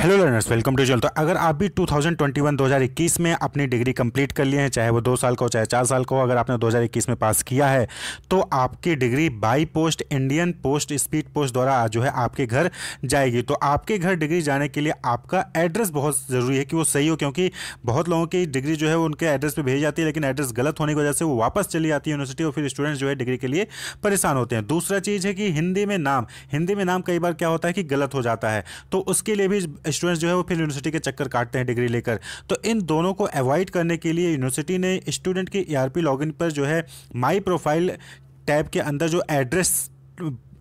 hello learners welcome to जल तो अगर आप भी 2021-2021 में अपनी डिग्री कंप्लीट कर लिए हैं चाहे वो दो साल का हो चाहे चार साल का हो अगर आपने 2021 में पास किया है तो आपकी degree by post Indian post speed post द्वारा जो है आपके घर जाएगी तो आपके घर डिग्री जाने के लिए आपका एड्रेस बहुत ज़रूरी है कि वो सही हो क्योंकि बहुत लोगों की डिग्री जो है उनके एड्रेस पर भेजी जाती है लेकिन एड्रेस गलत होने की वजह से वो वापस चली जाती है यूनिवर्सिटी और फिर स्टूडेंट्स जो है डिग्री के लिए परेशान होते हैं दूसरा चीज़ है कि हिंदी में नाम हिंदी में नाम कई बार क्या होता है कि गलत हो जाता है तो उसके लिए भी स्टूडेंट्स जो है वो फिर यूनिवर्सिटी के चक्कर काटते हैं डिग्री लेकर तो इन दोनों को अवॉइड करने के लिए यूनिवर्सिटी ने स्टूडेंट के ए e आर पर जो है माई प्रोफाइल टैब के अंदर जो एड्रेस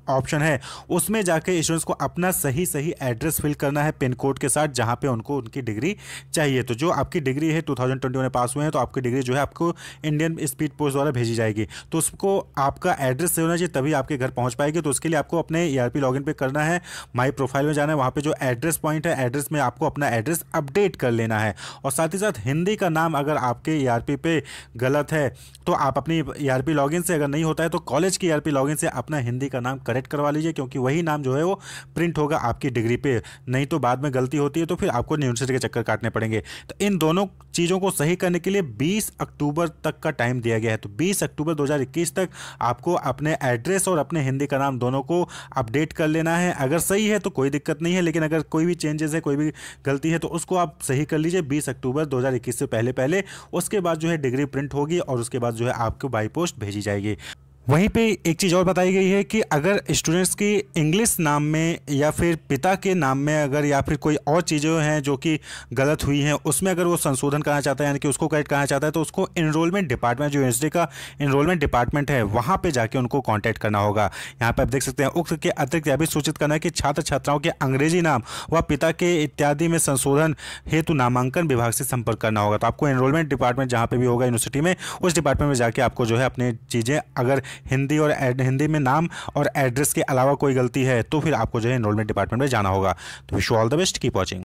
ऑप्शन है उसमें जाके स्टूडेंट्स को अपना सही सही एड्रेस फिल करना है पिन कोड के साथ जहाँ पे उनको उनकी डिग्री चाहिए तो जो आपकी डिग्री है 2021 में पास हुए हैं तो आपकी डिग्री जो है आपको इंडियन स्पीड पोस्ट द्वारा भेजी जाएगी तो उसको आपका एड्रेस से होना चाहिए तभी आपके घर पहुँच पाएगी तो उसके लिए आपको अपने ई e आर पे करना है माई प्रोफाइल में जाना है वहाँ पर जो एड्रेस पॉइंट है एड्रेस में आपको अपना एड्रेस अपडेट कर लेना है और साथ ही साथ हिंदी का नाम अगर आपके ई e पे गलत है तो आप अपनी ई e आर से अगर नहीं होता है तो कॉलेज की ई आर लॉगिन से अपना हिंदी का नाम करें डायरेक्ट करवा लीजिए क्योंकि वही नाम जो है वो प्रिंट होगा आपकी डिग्री पे नहीं तो बाद में गलती होती है तो फिर आपको यूनिवर्सिटी के चक्कर काटने पड़ेंगे तो इन दोनों चीज़ों को सही करने के लिए 20 अक्टूबर तक का टाइम दिया गया है तो 20 अक्टूबर 2021 तक आपको अपने एड्रेस और अपने हिंदी का नाम दोनों को अपडेट कर लेना है अगर सही है तो कोई दिक्कत नहीं है लेकिन अगर कोई भी चेंजेस है कोई भी गलती है तो उसको आप सही कर लीजिए बीस अक्टूबर दो से पहले पहले उसके बाद जो है डिग्री प्रिंट होगी और उसके बाद जो है आपको बाई पोस्ट भेजी जाएगी वहीं पे एक चीज़ और बताई गई है कि अगर स्टूडेंट्स की इंग्लिश नाम में या फिर पिता के नाम में अगर या फिर कोई और चीज़ें हैं जो कि गलत हुई हैं उसमें अगर वो संशोधन करना चाहता है यानी कि उसको करेक्ट करना चाहता है तो उसको इनरोलमेंट डिपार्टमेंट जो यूनिवर्सिटी का इनरोलमेंट डिपार्टमेंट है वहाँ पर जाके उनको कॉन्टैक्ट करना होगा यहाँ पर आप देख सकते हैं उक्त के अतिरिक्त यह भी सूचित करना है कि छात्र छात्राओं के अंग्रेजी नाम व पिता के इत्यादि में संशोधन हेतु नामांकन विभाग से संपर्क करना होगा तो आपको इनरोलमेंट डिपार्टमेंट जहाँ पर भी होगा यूनिवर्सिटी में उस डिपार्टमेंट में जाके आपको जो है अपनी चीज़ें अगर हिंदी और हिंदी में नाम और एड्रेस के अलावा कोई गलती है तो फिर आपको जो है इनरोलमेंट डिपार्टमेंट में जाना होगा तो wish all the best keep watching